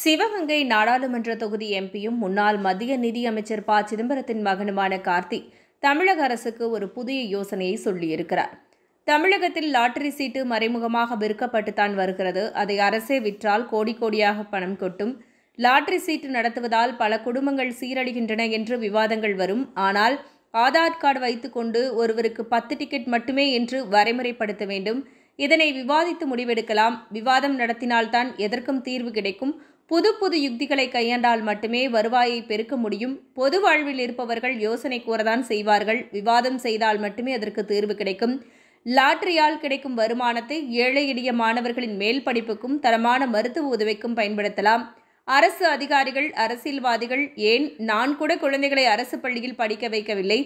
சிவகங்கை நாடாளுமன்ற தொகுதி எம்பியும் முன்னாள் மத்திய நிதியமைச்சர் ப சிதம்பரத்தின் மகனுமான கார்த்தி தமிழக அரசுக்கு ஒரு புதிய யோசனையை சொல்லியிருக்கிறார் தமிழகத்தில் லாட்டரி சீட்டு மறைமுகமாக விற்கப்பட்டுத்தான் வருகிறது அதை அரசே விற்றால் கோடி கோடியாக பணம் கொட்டும் லாட்டரி சீட்டு நடத்துவதால் பல குடும்பங்கள் சீரழிகின்றன என்று விவாதங்கள் வரும் ஆனால் ஆதார் கார்டு வைத்துக்கொண்டு ஒருவருக்கு பத்து டிக்கெட் மட்டுமே என்று வரைமுறைப்படுத்த வேண்டும் இதனை விவாதித்து முடிவெடுக்கலாம் விவாதம் நடத்தினால்தான் எதற்கும் தீர்வு கிடைக்கும் புது புது யுக்திகளை கையாண்டால் மட்டுமே வருவாயை பெருக்க முடியும் பொது வாழ்வில் இருப்பவர்கள் யோசனை கூறதான் செய்வார்கள் விவாதம் செய்தால் மட்டுமே அதற்கு தீர்வு கிடைக்கும் லாட்டரியால் கிடைக்கும் வருமானத்தை ஏழை எளிய மாணவர்களின் மேல் படிப்புக்கும் தரமான மருத்துவ உதவிக்கும் பயன்படுத்தலாம் அரசு அதிகாரிகள் அரசியல்வாதிகள் ஏன் நான் கூட குழந்தைகளை அரசு பள்ளியில் படிக்க வைக்கவில்லை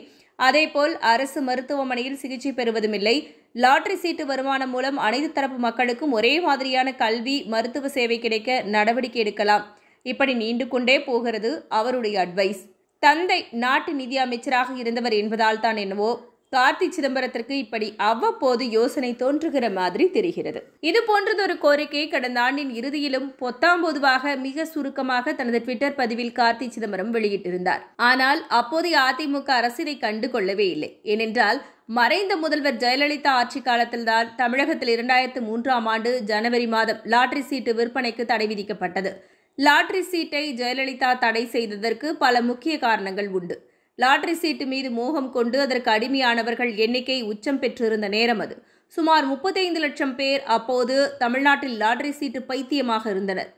அதேபோல் அரசு மருத்துவமனையில் சிகிச்சை பெறுவதும் இல்லை லாட்டரி சீட்டு வருமானம் மூலம் அனைத்து தரப்பு மக்களுக்கும் ஒரே மாதிரியான கல்வி மருத்துவ சேவை கிடைக்க நடவடிக்கை எடுக்கலாம் இப்படி நீண்டு கொண்டே போகிறது அவருடைய அட்வைஸ் தந்தை நாட்டு நிதி அமைச்சராக இருந்தவர் என்பதால் தான் என்னவோ கார்த்தி சிதம்பரத்திற்கு இப்படி அவ்வப்போது யோசனை தோன்றுகிற மாதிரி தெரிகிறது இது போன்றதொரு கோரிக்கை கடந்த ஆண்டின் இறுதியிலும் பொத்தாம்பொதுவாக மிக சுருக்கமாக தனது ட்விட்டர் பதிவில் கார்த்தி சிதம்பரம் வெளியிட்டிருந்தார் ஆனால் அப்போதைய அதிமுக அரசு இதை கண்டு கொள்ளவே இல்லை ஏனென்றால் மறைந்த முதல்வர் ஜெயலலிதா ஆட்சி காலத்தில்தான் தமிழகத்தில் இரண்டாயிரத்து மூன்றாம் ஆண்டு ஜனவரி மாதம் லாட்டரி சீட்டு விற்பனைக்கு தடை விதிக்கப்பட்டது லாட்டரி சீட்டை ஜெயலலிதா தடை செய்ததற்கு பல முக்கிய காரணங்கள் உண்டு லாட்டரி சீட்டு மீது மோகம் கொண்டு அதற்கு அடிமையானவர்கள் எண்ணிக்கை உச்சம் பெற்றிருந்த நேரம் அது சுமார் முப்பத்தைந்து லட்சம் பேர் அப்போது தமிழ்நாட்டில் லாட்டரி சீட்டு பைத்தியமாக இருந்தனர்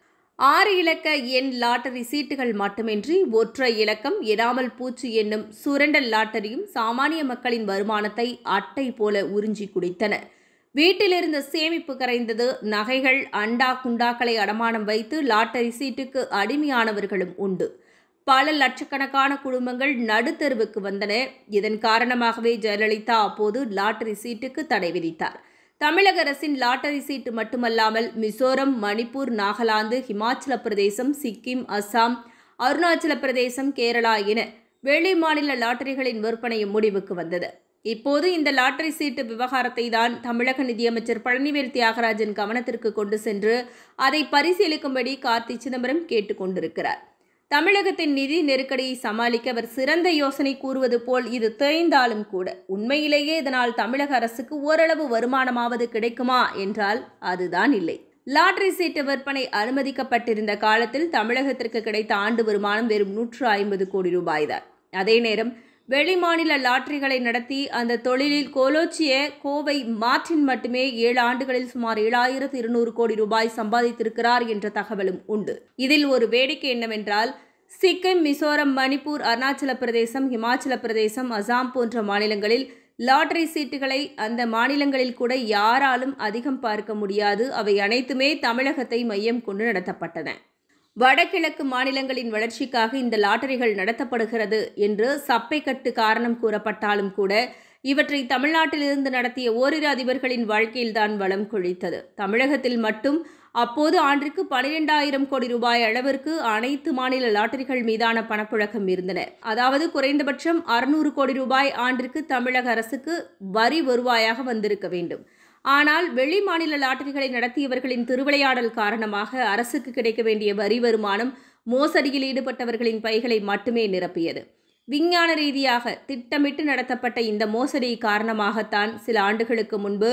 ஆறு இலக்க எண் லாட்டரி சீட்டுகள் மட்டுமின்றி ஒற்றை இலக்கம் எடாமல் பூச்சி என்னும் சுரண்டல் லாட்டரியும் சாமானிய மக்களின் வருமானத்தை அட்டை போல உறிஞ்சி குடித்தன வீட்டிலிருந்த சேமிப்பு கரைந்தது நகைகள் அண்டா குண்டாக்களை அடமானம் வைத்து லாட்டரி சீட்டுக்கு அடிமையானவர்களும் உண்டு பல லட்சக்கணக்கான குடும்பங்கள் நடுத்தருவுக்கு வந்தன இதன் காரணமாகவே ஜெயலலிதா அப்போது லாட்டரி சீட்டுக்கு தடை விதித்தார் தமிழக அரசின் லாட்டரி சீட்டு மட்டுமல்லாமல் மிசோரம் மணிப்பூர் நாகாலாந்து ஹிமாச்சல பிரதேசம் சிக்கிம் அஸ்ஸாம் அருணாச்சல பிரதேசம் கேரளா என வெளி மாநில லாட்டரிகளின் விற்பனையும் முடிவுக்கு வந்தது இப்போது இந்த லாட்டரி சீட்டு விவகாரத்தை தான் தமிழக நிதியமைச்சர் பழனிவேல் தியாகராஜன் கவனத்திற்கு கொண்டு சென்று அதை பரிசீலிக்கும்படி கார்த்தி சிதம்பரம் கேட்டுக்கொண்டிருக்கிறார் தமிழகத்தின் நிதி நெருக்கடியை சமாளிக்க அவர் சிறந்த யோசனை கூறுவது போல் இது தேய்ந்தாலும் கூட உண்மையிலேயே இதனால் தமிழக அரசுக்கு ஓரளவு வருமானமாவது கிடைக்குமா என்றால் அதுதான் இல்லை லாட்ரி சீட்டு விற்பனை அனுமதிக்கப்பட்டிருந்த காலத்தில் தமிழகத்திற்கு கிடைத்த ஆண்டு வருமானம் வெறும் நூற்று ஐம்பது கோடி ரூபாய் தான் அதே நேரம் வெளிமாநில லாட்டரிகளை நடத்தி அந்த தொழிலில் கோலோச்சிய கோவை மார்டின் மட்டுமே ஏழு ஆண்டுகளில் சுமார் ஏழாயிரத்து இருநூறு கோடி ரூபாய் சம்பாதித்திருக்கிறார் என்ற தகவலும் உண்டு இதில் ஒரு வேடிக்கை என்னவென்றால் சிக்கிம் மிசோரம் மணிப்பூர் அருணாச்சல பிரதேசம் இமாச்சல பிரதேசம் அசாம் போன்ற மாநிலங்களில் லாட்டரி சீட்டுகளை அந்த மாநிலங்களில் கூட யாராலும் அதிகம் பார்க்க முடியாது அவை அனைத்துமே தமிழகத்தை மையம் கொண்டு நடத்தப்பட்டன வடகிழக்கு மாநிலங்களின் வளர்ச்சிக்காக இந்த லாட்டரிகள் நடத்தப்படுகிறது என்று சப்பைக்கட்டு காரணம் கூறப்பட்டாலும் கூட இவற்றை தமிழ்நாட்டிலிருந்து நடத்திய ஓரிரு அதிபர்களின் வாழ்க்கையில்தான் வளம் கொழித்தது தமிழகத்தில் மட்டும் அப்போது ஆண்டிற்கு பனிரெண்டாயிரம் கோடி ரூபாய் அளவிற்கு அனைத்து மாநில லாட்டரிகள் மீதான பணப்புழக்கம் இருந்தன அதாவது குறைந்தபட்சம் அறுநூறு கோடி ரூபாய் ஆண்டிற்கு தமிழக அரசுக்கு வரி வருவாயாக வந்திருக்க வேண்டும் ஆனால் வெளி மாநில லாட்டரிகளை நடத்தியவர்களின் திருவிளையாடல் காரணமாக அரசுக்கு கிடைக்க வேண்டிய வரி வருமானம் மோசடியில் ஈடுபட்டவர்களின் பைகளை மட்டுமே நிரப்பியது விஞ்ஞான ரீதியாக திட்டமிட்டு நடத்தப்பட்ட இந்த மோசடி காரணமாகத்தான் சில ஆண்டுகளுக்கு முன்பு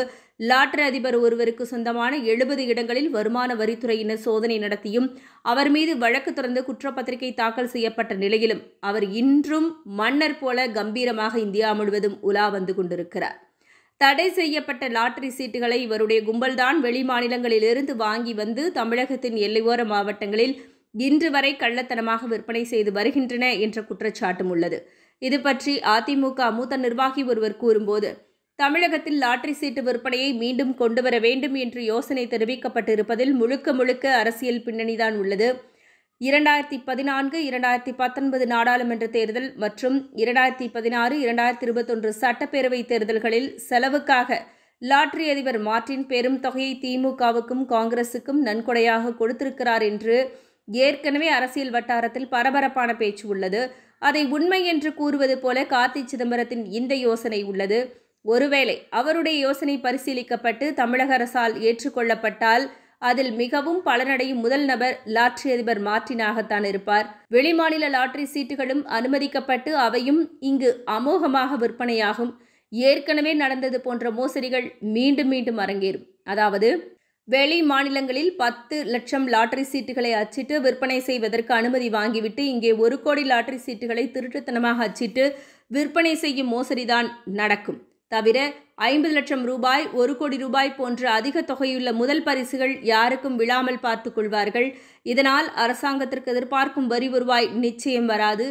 லாட்டரி அதிபர் ஒருவருக்கு சொந்தமான எழுபது இடங்களில் வருமான வரித்துறையினர் சோதனை நடத்தியும் அவர் மீது வழக்கு தொடர்ந்து குற்றப்பத்திரிகை தாக்கல் செய்யப்பட்ட நிலையிலும் அவர் இன்றும் மன்னர் போல கம்பீரமாக இந்தியா முழுவதும் உலா வந்து கொண்டிருக்கிறார் தடை செய்யப்பட்ட லாட்டரி சீட்டுகளை இவருடைய கும்பல்தான் வெளிமாநிலங்களிலிருந்து வாங்கி வந்து தமிழகத்தின் எல்லையோர மாவட்டங்களில் இன்று வரை கள்ளத்தனமாக விற்பனை செய்து வருகின்றன என்ற குற்றச்சாட்டும் உள்ளது இது பற்றி அதிமுக மூத்த நிர்வாகி ஒருவர் கூறும்போது தமிழகத்தில் லாட்டரி சீட்டு விற்பனையை மீண்டும் கொண்டுவர வேண்டும் என்று யோசனை தெரிவிக்கப்பட்டிருப்பதில் முழுக்க முழுக்க அரசியல் பின்னணிதான் உள்ளது இரண்டாயிரத்தி பதினான்கு இரண்டாயிரத்தி பத்தொன்பது நாடாளுமன்ற தேர்தல் மற்றும் இரண்டாயிரத்தி பதினாறு இரண்டாயிரத்தி இருபத்தொன்று சட்டப்பேரவை தேர்தல்களில் செலவுக்காக லாட்ரி அதிபர் மார்டின் பெரும் தொகையை திமுகவுக்கும் காங்கிரசுக்கும் நன்கொடையாக கொடுத்திருக்கிறார் என்று ஏற்கனவே அரசியல் வட்டாரத்தில் பரபரப்பான பேச்சு உள்ளது அதை உண்மை என்று கூறுவது போல கார்த்தி சிதம்பரத்தின் இந்த யோசனை உள்ளது ஒருவேளை அவருடைய யோசனை பரிசீலிக்கப்பட்டு தமிழக அரசால் ஏற்றுக்கொள்ளப்பட்டால் அதில் மிகவும் பலனடையும் முதல் நபர் லாட்ரி அதிபர் மார்டினாகத்தான் இருப்பார் வெளிமாநில லாட்ரி சீட்டுகளும் அனுமதிக்கப்பட்டு அவையும் இங்கு அமோகமாக விற்பனையாகும் ஏற்கனவே நடந்தது போன்ற மோசடிகள் மீண்டும் மீண்டும் அரங்கேறும் அதாவது வெளி மாநிலங்களில் பத்து லட்சம் லாட்டரி சீட்டுகளை அச்சிட்டு விற்பனை செய்வதற்கு அனுமதி வாங்கிவிட்டு இங்கே ஒரு கோடி லாட்டரி சீட்டுகளை திருட்டுத்தனமாக அச்சிட்டு விற்பனை செய்யும் மோசடிதான் நடக்கும் தவிர ஐம்பது லட்சம் ரூபாய் ஒரு கோடி ரூபாய் போன்ற அதிக தொகையுள்ள முதல் பரிசுகள் யாருக்கும் விழாமல் பார்த்துக் கொள்வார்கள் இதனால் அரசாங்கத்திற்கு எதிர்பார்க்கும் வரி வருவாய் நிச்சயம் வராது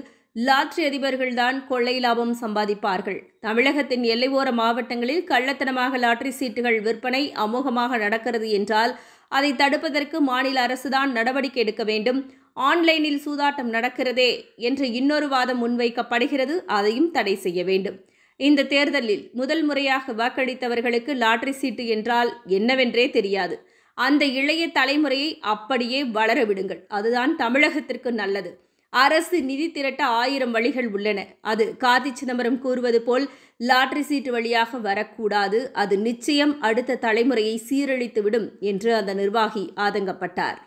லாட்ரி அதிபர்கள்தான் கொள்ளை லாபம் சம்பாதிப்பார்கள் தமிழகத்தின் எல்லையோர மாவட்டங்களில் கள்ளத்தனமாக லாட்ரி சீட்டுகள் விற்பனை அமோகமாக நடக்கிறது என்றால் அதை தடுப்பதற்கு மாநில அரசுதான் நடவடிக்கை எடுக்க வேண்டும் ஆன்லைனில் சூதாட்டம் நடக்கிறதே என்ற இன்னொரு வாதம் முன்வைக்கப்படுகிறது அதையும் தடை செய்ய வேண்டும் இந்த தேர்தலில் முதல் முறையாக வாக்களித்தவர்களுக்கு லாட்ரி சீட்டு என்றால் என்னவென்றே தெரியாது அந்த இளைய தலைமுறையை அப்படியே வளர விடுங்கள் அதுதான் தமிழகத்திற்கு நல்லது அரசு நிதி திரட்ட ஆயிரம் வழிகள் உள்ளன அது கார்த்தி சிதம்பரம் கூறுவது போல் லாட்ரி சீட்டு வழியாக வரக்கூடாது அது நிச்சயம் அடுத்த தலைமுறையை சீரழித்துவிடும் என்று அந்த நிர்வாகி ஆதங்கப்பட்டார்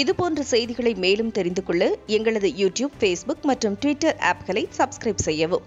இதுபோன்ற செய்திகளை மேலும் தெரிந்து கொள்ள எங்களது யூடியூப் ஃபேஸ்புக் மற்றும் ட்விட்டர் ஆப்களை சப்ஸ்கிரைப் செய்யவும்